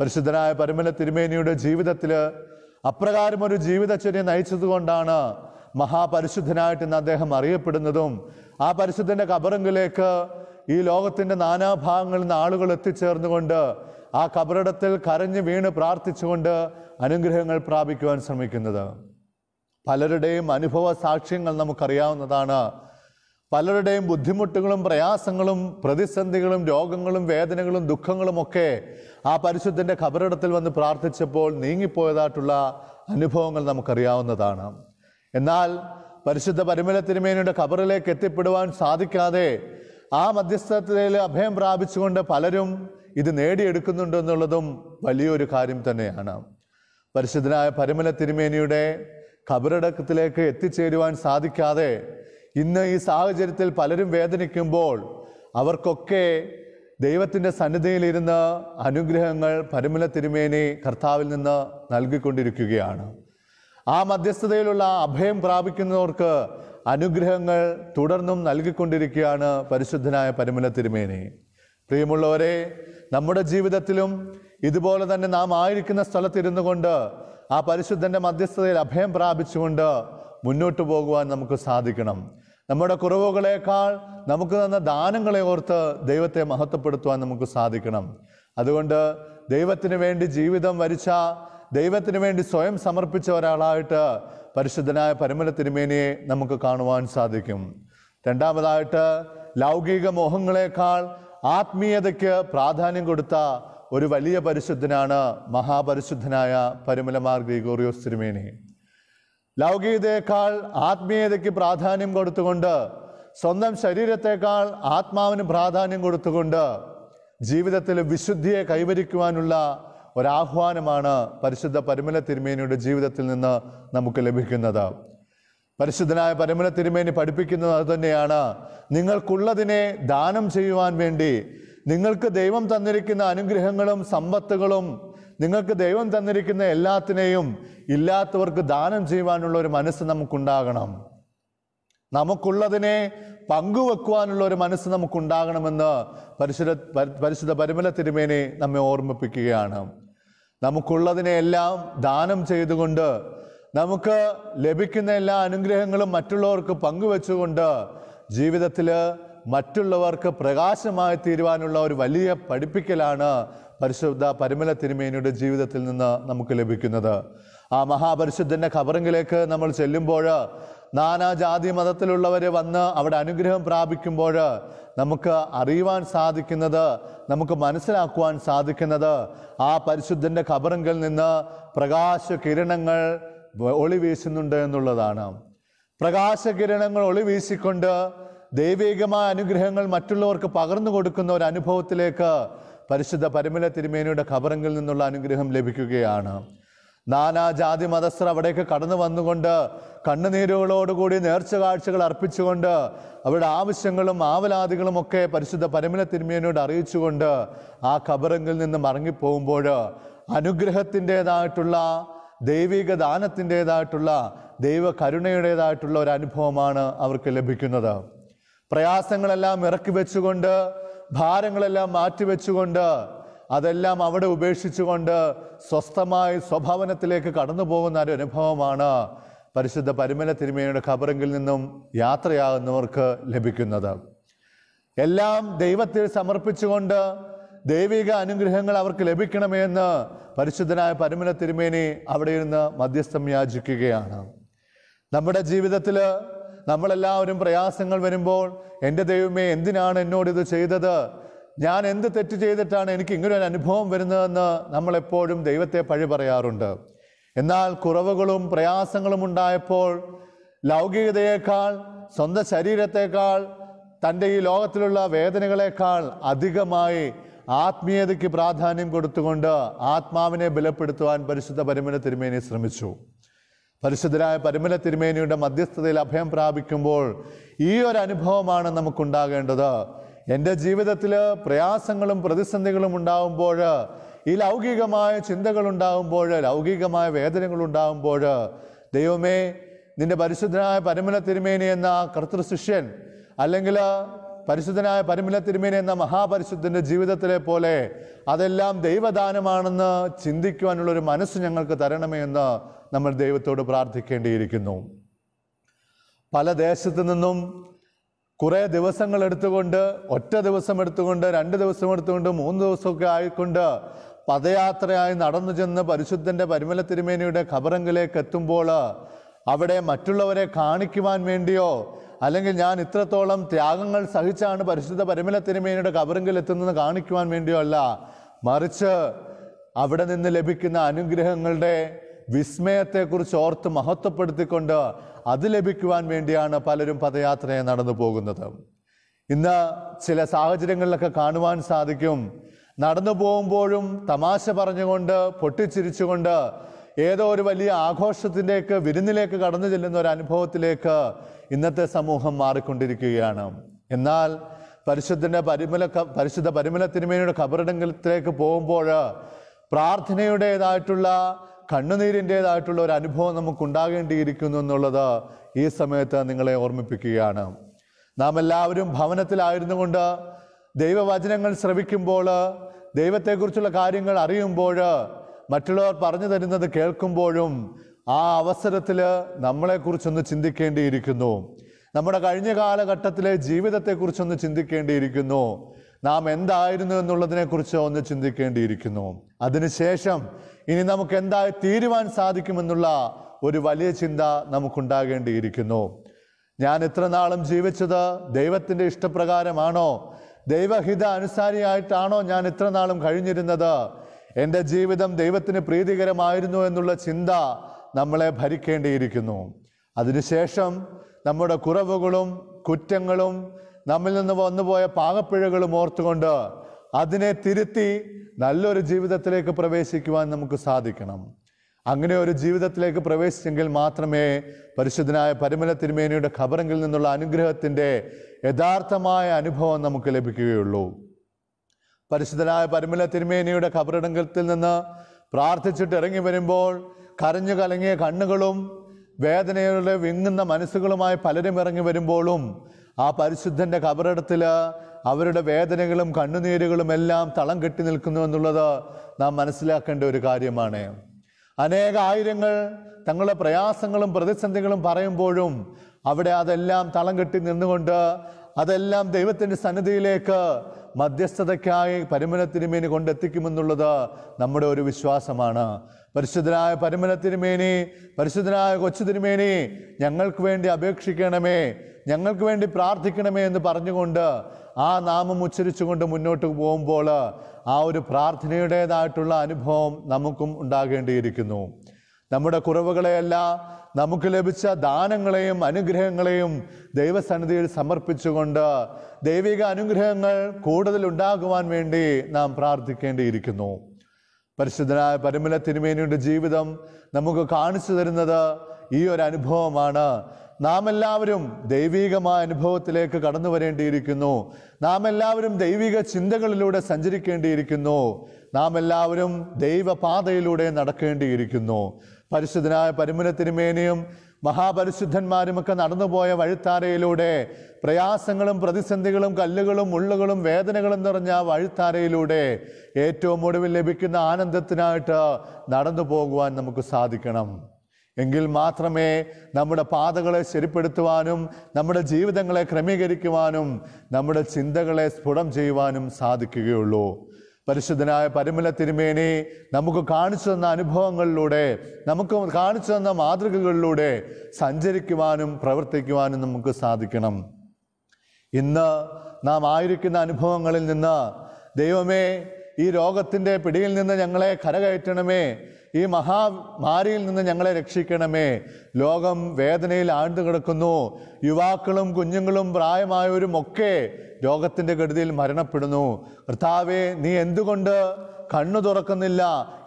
പരിശുദ്ധനായ പരമല തിരുമേനിയുടെ ജീവിതത്തിൽ അപ്രകാരം ഒരു ജീവിതചര്യ നയിച്ചതുകൊണ്ടാണ് മഹാപരിശുദ്ധനായിട്ടിന്ന് അദ്ദേഹം അറിയപ്പെടുന്നതും ആ പരിശുദ്ധൻ്റെ കബറെങ്കിലേക്ക് ഈ ലോകത്തിൻ്റെ നാനാഭാഗങ്ങളിൽ നിന്ന് ആളുകൾ എത്തിച്ചേർന്നുകൊണ്ട് ആ കബറിടത്തിൽ കരഞ്ഞു വീണ് പ്രാർത്ഥിച്ചുകൊണ്ട് അനുഗ്രഹങ്ങൾ പ്രാപിക്കുവാൻ ശ്രമിക്കുന്നത് പലരുടെയും അനുഭവ സാക്ഷ്യങ്ങൾ നമുക്കറിയാവുന്നതാണ് പലരുടെയും ബുദ്ധിമുട്ടുകളും പ്രയാസങ്ങളും പ്രതിസന്ധികളും രോഗങ്ങളും വേദനകളും ദുഃഖങ്ങളും ഒക്കെ ആ പരിശുദ്ധൻ്റെ ഖബറിടത്തിൽ വന്ന് പ്രാർത്ഥിച്ചപ്പോൾ നീങ്ങിപ്പോയതായിട്ടുള്ള അനുഭവങ്ങൾ നമുക്കറിയാവുന്നതാണ് എന്നാൽ പരിശുദ്ധ പരിമല തിരുമേനിയുടെ ഖബറിലേക്ക് എത്തിപ്പെടുവാൻ സാധിക്കാതെ ആ മധ്യസ്ഥതയിൽ അഭയം പ്രാപിച്ചുകൊണ്ട് പലരും ഇത് നേടിയെടുക്കുന്നുണ്ട് എന്നുള്ളതും വലിയൊരു കാര്യം തന്നെയാണ് പരിശുദ്ധനായ പരിമല തിരുമേനിയുടെ ഖബറടക്കത്തിലേക്ക് എത്തിച്ചേരുവാൻ സാധിക്കാതെ ഇന്ന് ഈ സാഹചര്യത്തിൽ പലരും വേദനിക്കുമ്പോൾ അവർക്കൊക്കെ ദൈവത്തിൻ്റെ സന്നിധിയിലിരുന്ന് അനുഗ്രഹങ്ങൾ പരിമല തിരുമേനി കർത്താവിൽ നിന്ന് നൽകിക്കൊണ്ടിരിക്കുകയാണ് ആ മധ്യസ്ഥതയിലുള്ള അഭയം പ്രാപിക്കുന്നവർക്ക് അനുഗ്രഹങ്ങൾ തുടർന്നും നൽകിക്കൊണ്ടിരിക്കുകയാണ് പരിശുദ്ധനായ പരിമല തിരുമേനി പ്രിയമുള്ളവരെ നമ്മുടെ ജീവിതത്തിലും ഇതുപോലെ തന്നെ നാം ആയിരിക്കുന്ന സ്ഥലത്തിരുന്നു കൊണ്ട് ആ പരിശുദ്ധൻ്റെ മധ്യസ്ഥതയിൽ അഭയം പ്രാപിച്ചുകൊണ്ട് മുന്നോട്ട് പോകുവാൻ നമുക്ക് സാധിക്കണം നമ്മുടെ കുറവുകളേക്കാൾ നമുക്ക് തന്ന ദാനങ്ങളെ ഓർത്ത് ദൈവത്തെ മഹത്വപ്പെടുത്തുവാൻ നമുക്ക് സാധിക്കണം അതുകൊണ്ട് ദൈവത്തിന് വേണ്ടി ജീവിതം വരിച്ച ദൈവത്തിന് വേണ്ടി സ്വയം സമർപ്പിച്ച ഒരാളായിട്ട് പരിശുദ്ധനായ പരമല തിരുമേനിയെ നമുക്ക് കാണുവാൻ സാധിക്കും രണ്ടാമതായിട്ട് ലൗകിക മോഹങ്ങളെക്കാൾ ആത്മീയതയ്ക്ക് പ്രാധാന്യം കൊടുത്ത ഒരു വലിയ പരിശുദ്ധനാണ് മഹാപരിശുദ്ധനായ പരിമലമാർ ഗ്രിഗോറിയോസ് തിരുമേനി ലൗകികതയേക്കാൾ ആത്മീയതയ്ക്ക് പ്രാധാന്യം കൊടുത്തുകൊണ്ട് സ്വന്തം ശരീരത്തെക്കാൾ ആത്മാവിന് പ്രാധാന്യം കൊടുത്തുകൊണ്ട് ജീവിതത്തിൽ വിശുദ്ധിയെ കൈവരിക്കുവാനുള്ള ഒരാഹ്വാനമാണ് പരിശുദ്ധ പരമല തിരുമേനിയുടെ ജീവിതത്തിൽ നിന്ന് നമുക്ക് ലഭിക്കുന്നത് പരിശുദ്ധനായ പരമല തിരുമേനി പഠിപ്പിക്കുന്നത് അത് തന്നെയാണ് നിങ്ങൾക്കുള്ളതിനെ ദാനം ചെയ്യുവാൻ വേണ്ടി നിങ്ങൾക്ക് ദൈവം തന്നിരിക്കുന്ന അനുഗ്രഹങ്ങളും സമ്പത്തുകളും നിങ്ങൾക്ക് ദൈവം തന്നിരിക്കുന്ന എല്ലാത്തിനെയും ഇല്ലാത്തവർക്ക് ദാനം ചെയ്യുവാനുള്ള ഒരു മനസ്സ് നമുക്കുണ്ടാകണം നമുക്കുള്ളതിനെ പങ്കുവെക്കുവാനുള്ള ഒരു മനസ്സ് നമുക്കുണ്ടാകണമെന്ന് പരിശുദ്ധ പരിശുദ്ധ പരിമല തിരുമേനെ നമ്മെ ഓർമ്മിപ്പിക്കുകയാണ് നമുക്കുള്ളതിനെയെല്ലാം ദാനം ചെയ്തുകൊണ്ട് നമുക്ക് ലഭിക്കുന്ന എല്ലാ അനുഗ്രഹങ്ങളും മറ്റുള്ളവർക്ക് പങ്കുവെച്ചുകൊണ്ട് ജീവിതത്തിൽ മറ്റുള്ളവർക്ക് പ്രകാശമായി തീരുവാനുള്ള ഒരു വലിയ പഠിപ്പിക്കലാണ് പരിശുദ്ധ പരിമല തിരുമേനിയുടെ ജീവിതത്തിൽ നിന്ന് നമുക്ക് ലഭിക്കുന്നത് ആ മഹാപരിശുദ്ധൻ്റെ ഖബറിങ്കിലേക്ക് നമ്മൾ ചെല്ലുമ്പോൾ നാനാജാതി മതത്തിലുള്ളവർ വന്ന് അവിടെ അനുഗ്രഹം പ്രാപിക്കുമ്പോൾ നമുക്ക് അറിയുവാൻ സാധിക്കുന്നത് നമുക്ക് മനസ്സിലാക്കുവാൻ സാധിക്കുന്നത് ആ പരിശുദ്ധൻ്റെ ഖബറങ്കിൽ നിന്ന് പ്രകാശ കിരണങ്ങൾ ഒളി വീശുന്നുണ്ട് എന്നുള്ളതാണ് പ്രകാശകിരണങ്ങൾ ഒളി വീശിക്കൊണ്ട് ദൈവികമായ അനുഗ്രഹങ്ങൾ മറ്റുള്ളവർക്ക് പകർന്നു കൊടുക്കുന്ന ഒരു അനുഭവത്തിലേക്ക് പരിശുദ്ധ പരിമല തിരുമേനിയുടെ ഖബറങ്കിൽ നിന്നുള്ള അനുഗ്രഹം ലഭിക്കുകയാണ് ജാതി മതസ്ഥർ അവിടേക്ക് കടന്നു വന്നുകൊണ്ട് കണ്ണുനീരുകളോടുകൂടി നേർച്ച കാഴ്ചകൾ അർപ്പിച്ചുകൊണ്ട് അവരുടെ ആവശ്യങ്ങളും ആവലാദികളും ഒക്കെ പരിശുദ്ധ പരമില തിരുമേനോട് അറിയിച്ചുകൊണ്ട് ആ ഖബറെങ്കിൽ നിന്ന് മറങ്ങിപ്പോകുമ്പോൾ അനുഗ്രഹത്തിൻ്റേതായിട്ടുള്ള ദൈവിക ദാനത്തിൻ്റേതായിട്ടുള്ള ദൈവ കരുണയുടേതായിട്ടുള്ള ഒരു അനുഭവമാണ് അവർക്ക് ലഭിക്കുന്നത് പ്രയാസങ്ങളെല്ലാം ഇറക്കി വെച്ചുകൊണ്ട് ഭാരങ്ങളെല്ലാം മാറ്റിവെച്ചുകൊണ്ട് അതെല്ലാം അവിടെ ഉപേക്ഷിച്ചുകൊണ്ട് സ്വസ്ഥമായി സ്വഭാവനത്തിലേക്ക് കടന്നു പോകുന്ന ഒരു അനുഭവമാണ് പരിശുദ്ധ പരിമല തിരുമേനിയുടെ ഖബറെങ്കിൽ നിന്നും യാത്രയാകുന്നവർക്ക് ലഭിക്കുന്നത് എല്ലാം ദൈവത്തിൽ സമർപ്പിച്ചുകൊണ്ട് ദൈവിക അനുഗ്രഹങ്ങൾ അവർക്ക് ലഭിക്കണമെന്ന് പരിശുദ്ധനായ പരിമല തിരുമേനി അവിടെ ഇരുന്ന് മധ്യസ്ഥം യാചിക്കുകയാണ് നമ്മുടെ ജീവിതത്തിൽ നമ്മളെല്ലാവരും പ്രയാസങ്ങൾ വരുമ്പോൾ എൻ്റെ ദൈവമേ എന്തിനാണ് എന്നോട് ഇത് ചെയ്തത് ഞാൻ എന്ത് തെറ്റ് ചെയ്തിട്ടാണ് എനിക്ക് ഇങ്ങനൊരു അനുഭവം വരുന്നതെന്ന് നമ്മളെപ്പോഴും ദൈവത്തെ പഴി പറയാറുണ്ട് എന്നാൽ കുറവുകളും പ്രയാസങ്ങളും ഉണ്ടായപ്പോൾ ലൗകികതയേക്കാൾ സ്വന്തം ശരീരത്തേക്കാൾ തൻ്റെ ഈ ലോകത്തിലുള്ള വേദനകളേക്കാൾ അധികമായി ആത്മീയതയ്ക്ക് പ്രാധാന്യം കൊടുത്തുകൊണ്ട് ആത്മാവിനെ ബലപ്പെടുത്തുവാൻ പരിശുദ്ധ പരിമല തിരുമേനി ശ്രമിച്ചു പരിശുദ്ധരായ പരിമല തിരുമേനിയുടെ മധ്യസ്ഥതയിൽ അഭയം പ്രാപിക്കുമ്പോൾ ഈ ഒരു അനുഭവമാണ് നമുക്കുണ്ടാകേണ്ടത് എൻ്റെ ജീവിതത്തിൽ പ്രയാസങ്ങളും പ്രതിസന്ധികളും ഉണ്ടാകുമ്പോൾ ഈ ലൗകികമായ ചിന്തകളുണ്ടാകുമ്പോൾ ലൗകികമായ ഉണ്ടാകുമ്പോൾ ദൈവമേ നിൻ്റെ പരിശുദ്ധനായ പരമല തിരുമേനി എന്ന കർത്തൃശിഷ്യൻ അല്ലെങ്കിൽ പരിശുദ്ധനായ പരമല തിരുമേനി എന്ന മഹാപരിശുദ്ധൻ്റെ ജീവിതത്തിലെ പോലെ അതെല്ലാം ദൈവദാനമാണെന്ന് ചിന്തിക്കുവാനുള്ളൊരു മനസ്സ് ഞങ്ങൾക്ക് തരണമേ എന്ന് നമ്മൾ ദൈവത്തോട് പ്രാർത്ഥിക്കേണ്ടിയിരിക്കുന്നു പല ദേശത്തു നിന്നും കുറേ ദിവസങ്ങൾ എടുത്തുകൊണ്ട് ഒറ്റ ദിവസം എടുത്തുകൊണ്ട് രണ്ട് ദിവസം എടുത്തുകൊണ്ട് മൂന്ന് ദിവസമൊക്കെ ആയിക്കൊണ്ട് പദയാത്രയായി നടന്നു ചെന്ന് പരിശുദ്ധൻ്റെ പരിമല തിരുമേനിയുടെ ഖബറങ്കിലേക്ക് എത്തുമ്പോൾ അവിടെ മറ്റുള്ളവരെ കാണിക്കുവാൻ വേണ്ടിയോ അല്ലെങ്കിൽ ഞാൻ ഇത്രത്തോളം ത്യാഗങ്ങൾ സഹിച്ചാണ് പരിശുദ്ധ പരിമല തിരുമേനിയുടെ ഖബറങ്കിൽ എത്തുന്നത് കാണിക്കുവാൻ വേണ്ടിയോ അല്ല മറിച്ച് അവിടെ നിന്ന് ലഭിക്കുന്ന അനുഗ്രഹങ്ങളുടെ വിസ്മയത്തെക്കുറിച്ച് ഓർത്ത് മഹത്വപ്പെടുത്തിക്കൊണ്ട് അത് ലഭിക്കുവാൻ വേണ്ടിയാണ് പലരും പദയാത്രയെ നടന്നു പോകുന്നത് ഇന്ന് ചില സാഹചര്യങ്ങളിലൊക്കെ കാണുവാൻ സാധിക്കും നടന്നു പോകുമ്പോഴും തമാശ പറഞ്ഞുകൊണ്ട് പൊട്ടിച്ചിരിച്ചുകൊണ്ട് ഏതോ ഒരു വലിയ ആഘോഷത്തിലേക്ക് വിരുന്നിലേക്ക് കടന്നു ചെല്ലുന്ന ഒരു അനുഭവത്തിലേക്ക് ഇന്നത്തെ സമൂഹം മാറിക്കൊണ്ടിരിക്കുകയാണ് എന്നാൽ പരിശുദ്ധൻ്റെ പരിമല പരിശുദ്ധ പരിമല തിരുമേനിയുടെ ഖബറിടങ്ങളിലേക്ക് പോകുമ്പോൾ പ്രാർത്ഥനയുടേതായിട്ടുള്ള കണ്ണുനീരിൻ്റേതായിട്ടുള്ള ഒരു അനുഭവം നമുക്കുണ്ടാകേണ്ടിയിരിക്കുന്നു എന്നുള്ളത് ഈ സമയത്ത് നിങ്ങളെ ഓർമ്മിപ്പിക്കുകയാണ് നാം എല്ലാവരും ഭവനത്തിലായിരുന്നു കൊണ്ട് ദൈവവചനങ്ങൾ ശ്രവിക്കുമ്പോൾ ദൈവത്തെക്കുറിച്ചുള്ള കാര്യങ്ങൾ അറിയുമ്പോൾ മറ്റുള്ളവർ പറഞ്ഞു തരുന്നത് കേൾക്കുമ്പോഴും ആ അവസരത്തിൽ നമ്മളെക്കുറിച്ചൊന്ന് ചിന്തിക്കേണ്ടിയിരിക്കുന്നു നമ്മുടെ കഴിഞ്ഞ കാലഘട്ടത്തിലെ ജീവിതത്തെക്കുറിച്ചൊന്ന് ചിന്തിക്കേണ്ടിയിരിക്കുന്നു നാം എന്തായിരുന്നു എന്നുള്ളതിനെക്കുറിച്ച് ഒന്ന് ചിന്തിക്കേണ്ടിയിരിക്കുന്നു അതിനുശേഷം ഇനി നമുക്ക് എന്തായി തീരുവാൻ സാധിക്കുമെന്നുള്ള ഒരു വലിയ ചിന്ത നമുക്കുണ്ടാകേണ്ടിയിരിക്കുന്നു ഞാൻ ഇത്ര നാളും ജീവിച്ചത് ദൈവത്തിൻ്റെ ഇഷ്ടപ്രകാരമാണോ ദൈവഹിത അനുസാരിയായിട്ടാണോ ഞാൻ ഇത്ര നാളും കഴിഞ്ഞിരുന്നത് എൻ്റെ ജീവിതം ദൈവത്തിന് പ്രീതികരമായിരുന്നു എന്നുള്ള ചിന്ത നമ്മളെ ഭരിക്കേണ്ടിയിരിക്കുന്നു അതിനുശേഷം നമ്മുടെ കുറവുകളും കുറ്റങ്ങളും നമ്മിൽ നിന്ന് വന്നുപോയ പാകപ്പിഴകളും ഓർത്തുകൊണ്ട് അതിനെ തിരുത്തി നല്ലൊരു ജീവിതത്തിലേക്ക് പ്രവേശിക്കുവാൻ നമുക്ക് സാധിക്കണം അങ്ങനെ ഒരു ജീവിതത്തിലേക്ക് പ്രവേശിച്ചെങ്കിൽ മാത്രമേ പരിശുദ്ധനായ പരിമല തിരുമേനിയുടെ ഖബറെങ്കിൽ നിന്നുള്ള അനുഗ്രഹത്തിൻ്റെ യഥാർത്ഥമായ അനുഭവം നമുക്ക് ലഭിക്കുകയുള്ളൂ പരിശുദ്ധനായ പരിമല തിരുമേനിയുടെ ഖബറിടങ്കത്തിൽ നിന്ന് പ്രാർത്ഥിച്ചിട്ട് ഇറങ്ങി വരുമ്പോൾ കരഞ്ഞു കലങ്ങിയ കണ്ണുകളും വേദനയുടെ വിങ്ങുന്ന മനസ്സുകളുമായി പലരും ഇറങ്ങി വരുമ്പോഴും ആ പരിശുദ്ധൻ്റെ ഖബറിടത്തിൽ അവരുടെ വേദനകളും കണ്ണുനീരുകളും എല്ലാം തളം കെട്ടി നിൽക്കുന്നു എന്നുള്ളത് നാം മനസ്സിലാക്കേണ്ട ഒരു കാര്യമാണ് അനേക ആയിരങ്ങൾ തങ്ങളുടെ പ്രയാസങ്ങളും പ്രതിസന്ധികളും പറയുമ്പോഴും അവിടെ അതെല്ലാം തളം കെട്ടി നിന്നുകൊണ്ട് അതെല്ലാം ദൈവത്തിൻ്റെ സന്നിധിയിലേക്ക് മധ്യസ്ഥതയ്ക്കായി പരിമലത്തിരുമേനി കൊണ്ടെത്തിക്കുമെന്നുള്ളത് നമ്മുടെ ഒരു വിശ്വാസമാണ് പരിശുദ്ധനായ പരിമലത്തിരുമേനി പരിശുദ്ധനായ കൊച്ചു തിരുമേനി ഞങ്ങൾക്ക് വേണ്ടി അപേക്ഷിക്കണമേ ഞങ്ങൾക്ക് വേണ്ടി പ്രാർത്ഥിക്കണമേ എന്ന് പറഞ്ഞുകൊണ്ട് ആ നാമം ഉച്ചരിച്ചുകൊണ്ട് മുന്നോട്ട് പോകുമ്പോൾ ആ ഒരു പ്രാർത്ഥനയുടേതായിട്ടുള്ള അനുഭവം നമുക്കും ഉണ്ടാകേണ്ടിയിരിക്കുന്നു നമ്മുടെ കുറവുകളെയല്ല നമുക്ക് ലഭിച്ച ദാനങ്ങളെയും അനുഗ്രഹങ്ങളെയും ദൈവസന്നിധിയിൽ സമർപ്പിച്ചുകൊണ്ട് ദൈവിക അനുഗ്രഹങ്ങൾ കൂടുതൽ ഉണ്ടാകുവാൻ വേണ്ടി നാം പ്രാർത്ഥിക്കേണ്ടിയിരിക്കുന്നു പരിശുദ്ധനായ പരിമല തിരുമേനിയുടെ ജീവിതം നമുക്ക് കാണിച്ചു തരുന്നത് ഈ ഒരു അനുഭവമാണ് നാം എല്ലാവരും ദൈവീകമായ അനുഭവത്തിലേക്ക് കടന്നു വരേണ്ടിയിരിക്കുന്നു നാം എല്ലാവരും ദൈവിക ചിന്തകളിലൂടെ സഞ്ചരിക്കേണ്ടിയിരിക്കുന്നു നാം എല്ലാവരും ദൈവപാതയിലൂടെ നടക്കേണ്ടിയിരിക്കുന്നു പരിശുദ്ധനായ പരിമല തിരുമേനിയും മഹാപരിശുദ്ധന്മാരുമൊക്കെ നടന്നുപോയ വഴിത്താരയിലൂടെ പ്രയാസങ്ങളും പ്രതിസന്ധികളും കല്ലുകളും മുള്ളുകളും വേദനകളും നിറഞ്ഞ വഴിത്താരയിലൂടെ ഏറ്റവും ഒടുവിൽ ലഭിക്കുന്ന ആനന്ദത്തിനായിട്ട് നടന്നു പോകുവാൻ നമുക്ക് സാധിക്കണം എങ്കിൽ മാത്രമേ നമ്മുടെ പാതകളെ ശരിപ്പെടുത്തുവാനും നമ്മുടെ ജീവിതങ്ങളെ ക്രമീകരിക്കുവാനും നമ്മുടെ ചിന്തകളെ സ്ഫുടം ചെയ്യുവാനും സാധിക്കുകയുള്ളൂ പരിശുദ്ധനായ പരിമല തിരുമേനി നമുക്ക് കാണിച്ചു തന്ന അനുഭവങ്ങളിലൂടെ നമുക്ക് കാണിച്ചു തന്ന മാതൃകകളിലൂടെ സഞ്ചരിക്കുവാനും പ്രവർത്തിക്കുവാനും നമുക്ക് സാധിക്കണം ഇന്ന് നാം ആയിരിക്കുന്ന അനുഭവങ്ങളിൽ നിന്ന് ദൈവമേ ഈ രോഗത്തിൻ്റെ പിടിയിൽ നിന്ന് ഞങ്ങളെ കരകയറ്റണമേ ഈ മഹാമാരിയിൽ നിന്ന് ഞങ്ങളെ രക്ഷിക്കണമേ ലോകം വേദനയിൽ ആണ്ടു കിടക്കുന്നു യുവാക്കളും കുഞ്ഞുങ്ങളും പ്രായമായവരും ഒക്കെ രോഗത്തിൻ്റെ ഗതിയിൽ മരണപ്പെടുന്നു കർത്താവെ നീ എന്തുകൊണ്ട് കണ്ണു തുറക്കുന്നില്ല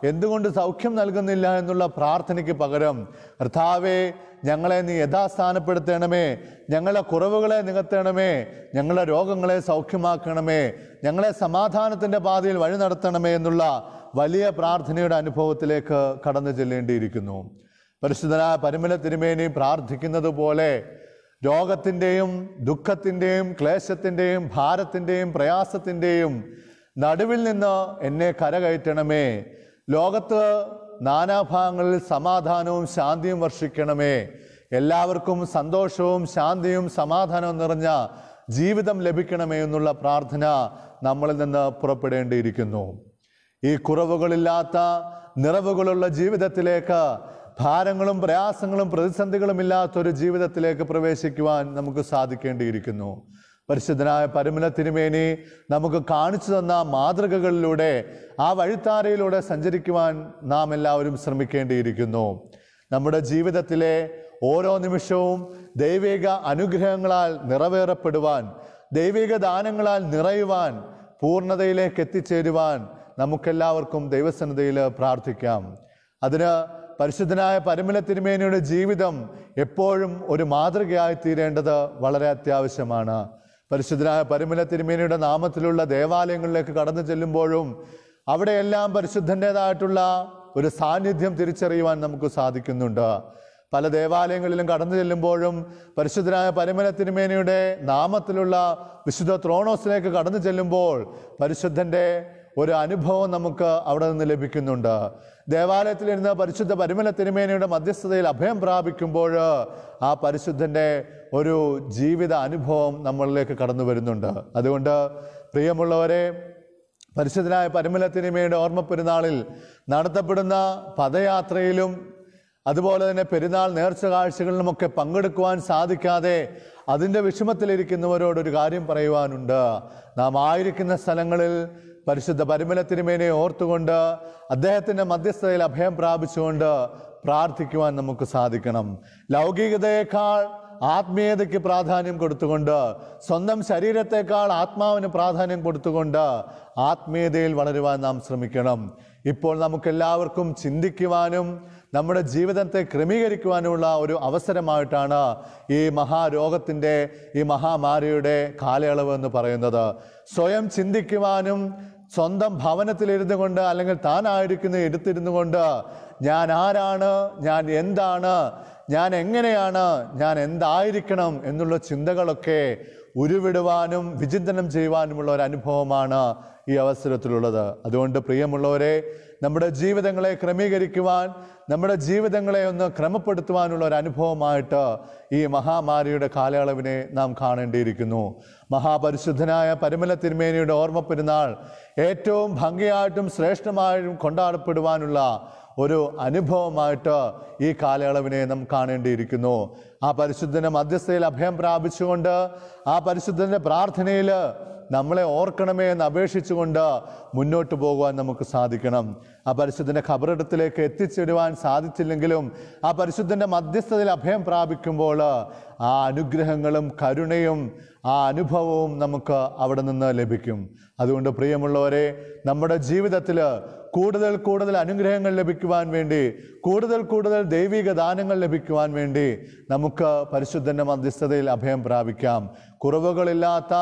എന്തുകൊണ്ട് സൗഖ്യം നൽകുന്നില്ല എന്നുള്ള പ്രാർത്ഥനയ്ക്ക് പകരം കർത്താവേ ഞങ്ങളെ നീ യഥാസ്ഥാനപ്പെടുത്തണമേ ഞങ്ങളെ കുറവുകളെ നികത്തണമേ ഞങ്ങളെ രോഗങ്ങളെ സൗഖ്യമാക്കണമേ ഞങ്ങളെ സമാധാനത്തിൻ്റെ പാതയിൽ വഴി നടത്തണമേ എന്നുള്ള വലിയ പ്രാർത്ഥനയുടെ അനുഭവത്തിലേക്ക് കടന്നു ചെല്ലേണ്ടിയിരിക്കുന്നു പരിശുദ്ധനായ പരിമല തിരുമേനി പ്രാർത്ഥിക്കുന്നത് പോലെ രോഗത്തിൻ്റെയും ദുഃഖത്തിൻ്റെയും ക്ലേശത്തിൻ്റെയും ഭാരത്തിൻ്റെയും പ്രയാസത്തിൻ്റെയും നടുവിൽ നിന്ന് എന്നെ കരകയറ്റണമേ ലോകത്ത് നാനാഭാഗങ്ങളിൽ സമാധാനവും ശാന്തിയും വർഷിക്കണമേ എല്ലാവർക്കും സന്തോഷവും ശാന്തിയും സമാധാനവും നിറഞ്ഞ ജീവിതം ലഭിക്കണമേ എന്നുള്ള പ്രാർത്ഥന നമ്മളിൽ നിന്ന് പുറപ്പെടേണ്ടിയിരിക്കുന്നു ഈ കുറവുകളില്ലാത്ത നിറവുകളുള്ള ജീവിതത്തിലേക്ക് ഭാരങ്ങളും പ്രയാസങ്ങളും പ്രതിസന്ധികളും ഇല്ലാത്തൊരു ജീവിതത്തിലേക്ക് പ്രവേശിക്കുവാൻ നമുക്ക് സാധിക്കേണ്ടിയിരിക്കുന്നു പരിശുദ്ധനായ പരമല തിരുമേനി നമുക്ക് കാണിച്ചു തന്ന മാതൃകകളിലൂടെ ആ വഴിത്താരയിലൂടെ സഞ്ചരിക്കുവാൻ നാം എല്ലാവരും ശ്രമിക്കേണ്ടിയിരിക്കുന്നു നമ്മുടെ ജീവിതത്തിലെ ഓരോ നിമിഷവും ദൈവിക അനുഗ്രഹങ്ങളാൽ നിറവേറപ്പെടുവാൻ ദൈവിക ദാനങ്ങളാൽ നിറയുവാൻ പൂർണ്ണതയിലേക്ക് എത്തിച്ചേരുവാൻ നമുക്കെല്ലാവർക്കും ദൈവസന്നതയിൽ പ്രാർത്ഥിക്കാം അതിന് പരിശുദ്ധനായ പരമല തിരുമേനിയുടെ ജീവിതം എപ്പോഴും ഒരു മാതൃകയായി തീരേണ്ടത് വളരെ അത്യാവശ്യമാണ് പരിശുദ്ധനായ പരിമല തിരുമേനിയുടെ നാമത്തിലുള്ള ദേവാലയങ്ങളിലേക്ക് കടന്നു ചെല്ലുമ്പോഴും അവിടെയെല്ലാം പരിശുദ്ധൻ്റെതായിട്ടുള്ള ഒരു സാന്നിധ്യം തിരിച്ചറിയുവാൻ നമുക്ക് സാധിക്കുന്നുണ്ട് പല ദേവാലയങ്ങളിലും കടന്നു ചെല്ലുമ്പോഴും പരിശുദ്ധനായ പരിമല തിരുമേനിയുടെ നാമത്തിലുള്ള വിശുദ്ധ ത്രോണോസിലേക്ക് കടന്നു ചെല്ലുമ്പോൾ പരിശുദ്ധൻ്റെ ഒരു അനുഭവം നമുക്ക് അവിടെ നിന്ന് ലഭിക്കുന്നുണ്ട് ദേവാലയത്തിലിരുന്ന് പരിശുദ്ധ പരിമല തിരുമേനയുടെ മധ്യസ്ഥതയിൽ അഭയം പ്രാപിക്കുമ്പോൾ ആ പരിശുദ്ധൻ്റെ ഒരു ജീവിത അനുഭവം നമ്മളിലേക്ക് കടന്നു വരുന്നുണ്ട് അതുകൊണ്ട് പ്രിയമുള്ളവരെ പരിശുദ്ധനായ പരമലത്തിനിമയുടെ ഓർമ്മ പെരുന്നാളിൽ നടത്തപ്പെടുന്ന പദയാത്രയിലും അതുപോലെ തന്നെ പെരുന്നാൾ നേർച്ച കാഴ്ചകളിലുമൊക്കെ പങ്കെടുക്കുവാൻ സാധിക്കാതെ അതിൻ്റെ വിഷമത്തിലിരിക്കുന്നവരോടൊരു ഒരു കാര്യം പറയുവാനുണ്ട് നാം ആയിരിക്കുന്ന സ്ഥലങ്ങളിൽ പരിശുദ്ധ പരിമലത്തിരുമേനെ ഓർത്തുകൊണ്ട് അദ്ദേഹത്തിൻ്റെ മധ്യസ്ഥതയിൽ അഭയം പ്രാപിച്ചുകൊണ്ട് പ്രാർത്ഥിക്കുവാൻ നമുക്ക് സാധിക്കണം ലൗകികതയേക്കാൾ ആത്മീയതയ്ക്ക് പ്രാധാന്യം കൊടുത്തുകൊണ്ട് സ്വന്തം ശരീരത്തെക്കാൾ ആത്മാവിന് പ്രാധാന്യം കൊടുത്തുകൊണ്ട് ആത്മീയതയിൽ വളരുവാൻ നാം ശ്രമിക്കണം ഇപ്പോൾ നമുക്കെല്ലാവർക്കും ചിന്തിക്കുവാനും നമ്മുടെ ജീവിതത്തെ ക്രമീകരിക്കുവാനുമുള്ള ഒരു അവസരമായിട്ടാണ് ഈ മഹാരോഗത്തിൻ്റെ ഈ മഹാമാരിയുടെ കാലയളവ് എന്ന് പറയുന്നത് സ്വയം ചിന്തിക്കുവാനും സ്വന്തം ഭവനത്തിലിരുന്നു കൊണ്ട് അല്ലെങ്കിൽ താനായിരിക്കുന്ന എടുത്തിരുന്നു കൊണ്ട് ഞാൻ ആരാണ് ഞാൻ എന്താണ് ഞാൻ എങ്ങനെയാണ് ഞാൻ എന്തായിരിക്കണം എന്നുള്ള ചിന്തകളൊക്കെ ഉരുവിടുവാനും വിചിന്തനം ചെയ്യുവാനുമുള്ള ഒരു അനുഭവമാണ് ഈ അവസരത്തിലുള്ളത് അതുകൊണ്ട് പ്രിയമുള്ളവരെ നമ്മുടെ ജീവിതങ്ങളെ ക്രമീകരിക്കുവാൻ നമ്മുടെ ജീവിതങ്ങളെ ഒന്ന് ക്രമപ്പെടുത്തുവാനുള്ള ഒരു അനുഭവമായിട്ട് ഈ മഹാമാരിയുടെ കാലയളവിനെ നാം കാണേണ്ടിയിരിക്കുന്നു മഹാപരിശുദ്ധനായ പരിമല തിരുമേനിയുടെ ഓർമ്മ പെരുന്നാൾ ഏറ്റവും ഭംഗിയായിട്ടും ശ്രേഷ്ഠമായും കൊണ്ടാടപ്പെടുവാനുള്ള ഒരു അനുഭവമായിട്ട് ഈ കാലയളവിനെ നാം കാണേണ്ടിയിരിക്കുന്നു ആ പരിശുദ്ധൻ്റെ മധ്യസ്ഥയിൽ അഭയം പ്രാപിച്ചുകൊണ്ട് ആ പരിശുദ്ധൻ്റെ പ്രാർത്ഥനയിൽ നമ്മളെ ഓർക്കണമേ എന്ന് അപേക്ഷിച്ചുകൊണ്ട് മുന്നോട്ട് പോകുവാൻ നമുക്ക് സാധിക്കണം ആ പരിശുദ്ധൻ്റെ ഖബറിടത്തിലേക്ക് എത്തിച്ചേരുവാൻ സാധിച്ചില്ലെങ്കിലും ആ പരിശുദ്ധൻ്റെ മധ്യസ്ഥതയിൽ അഭയം പ്രാപിക്കുമ്പോൾ ആ അനുഗ്രഹങ്ങളും കരുണയും ആ അനുഭവവും നമുക്ക് അവിടെ നിന്ന് ലഭിക്കും അതുകൊണ്ട് പ്രിയമുള്ളവരെ നമ്മുടെ ജീവിതത്തിൽ കൂടുതൽ കൂടുതൽ അനുഗ്രഹങ്ങൾ ലഭിക്കുവാൻ വേണ്ടി കൂടുതൽ കൂടുതൽ ദൈവിക ദാനങ്ങൾ ലഭിക്കുവാൻ വേണ്ടി നമുക്ക് പരിശുദ്ധൻ്റെ മധ്യസ്ഥതയിൽ അഭയം പ്രാപിക്കാം കുറവുകളില്ലാത്ത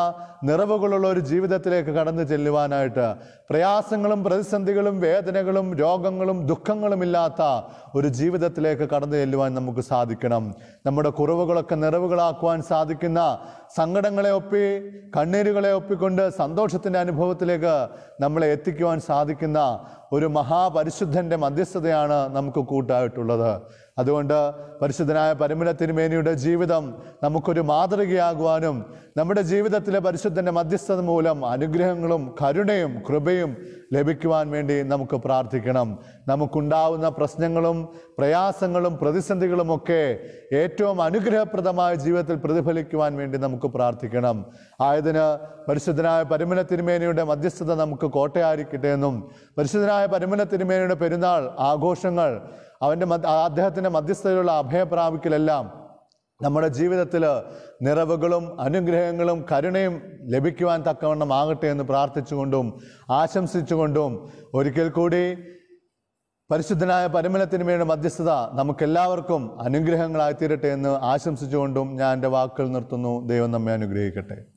നിറവുകളുള്ള ഒരു ജീവിതത്തിലേക്ക് കടന്നു ചെല്ലുവാനായിട്ട് പ്രയാസങ്ങളും പ്രതിസന്ധികളും വേദനകളും രോഗങ്ങളും ദുഃഖങ്ങളും ഇല്ലാത്ത ഒരു ജീവിതത്തിലേക്ക് കടന്നു ചെല്ലുവാൻ നമുക്ക് സാധിക്കണം നമ്മുടെ കുറവുകളൊക്കെ നിറവുകളാക്കുവാൻ സാധിക്കുന്ന സങ്കടങ്ങളെ ഒപ്പി കണ്ണീരുകളെ ഒപ്പിക്കൊണ്ട് സന്തോഷത്തിൻ്റെ അനുഭവത്തിലേക്ക് നമ്മളെ എത്തിക്കുവാൻ സാധിക്കുന്ന ഒരു മഹാപരിശുദ്ധൻ്റെ മധ്യസ്ഥതയാണ് നമുക്ക് കൂട്ടായിട്ടുള്ളത് അതുകൊണ്ട് പരിശുദ്ധനായ പരിമല തിരുമേനിയുടെ ജീവിതം നമുക്കൊരു മാതൃകയാകുവാനും നമ്മുടെ ജീവിതത്തിലെ പരിശുദ്ധൻ്റെ മധ്യസ്ഥത മൂലം അനുഗ്രഹങ്ങളും കരുണയും കൃപയും ലഭിക്കുവാൻ വേണ്ടി നമുക്ക് പ്രാർത്ഥിക്കണം നമുക്കുണ്ടാവുന്ന പ്രശ്നങ്ങളും പ്രയാസങ്ങളും പ്രതിസന്ധികളുമൊക്കെ ഏറ്റവും അനുഗ്രഹപ്രദമായ ജീവിതത്തിൽ പ്രതിഫലിക്കുവാൻ വേണ്ടി നമുക്ക് പ്രാർത്ഥിക്കണം ആയതിന് പരിശുദ്ധനായ പരിമല തിരുമേനിയുടെ മധ്യസ്ഥത നമുക്ക് കോട്ടയായിരിക്കട്ടെ എന്നും പരിശുദ്ധനായ ദൈവമായ പരമന തിരുമേനിയുടെ പെരുന്നാൾ ആഘോഷങ്ങൾ അവൻ്റെ അദ്ദേഹത്തിൻ്റെ മധ്യസ്ഥതയിലുള്ള അഭയപ്രാപിക്കലെല്ലാം നമ്മുടെ ജീവിതത്തിൽ നിറവുകളും അനുഗ്രഹങ്ങളും കരുണയും ലഭിക്കുവാൻ തക്കവണ്ണം ആകട്ടെ എന്ന് പ്രാർത്ഥിച്ചുകൊണ്ടും ആശംസിച്ചുകൊണ്ടും ഒരിക്കൽ കൂടി പരിശുദ്ധനായ പരിമല വേണ്ട മധ്യസ്ഥത നമുക്കെല്ലാവർക്കും അനുഗ്രഹങ്ങളായി തീരട്ടെ എന്ന് ആശംസിച്ചുകൊണ്ടും ഞാൻ എൻ്റെ വാക്കുകൾ നിർത്തുന്നു ദൈവം നമ്മെ അനുഗ്രഹിക്കട്ടെ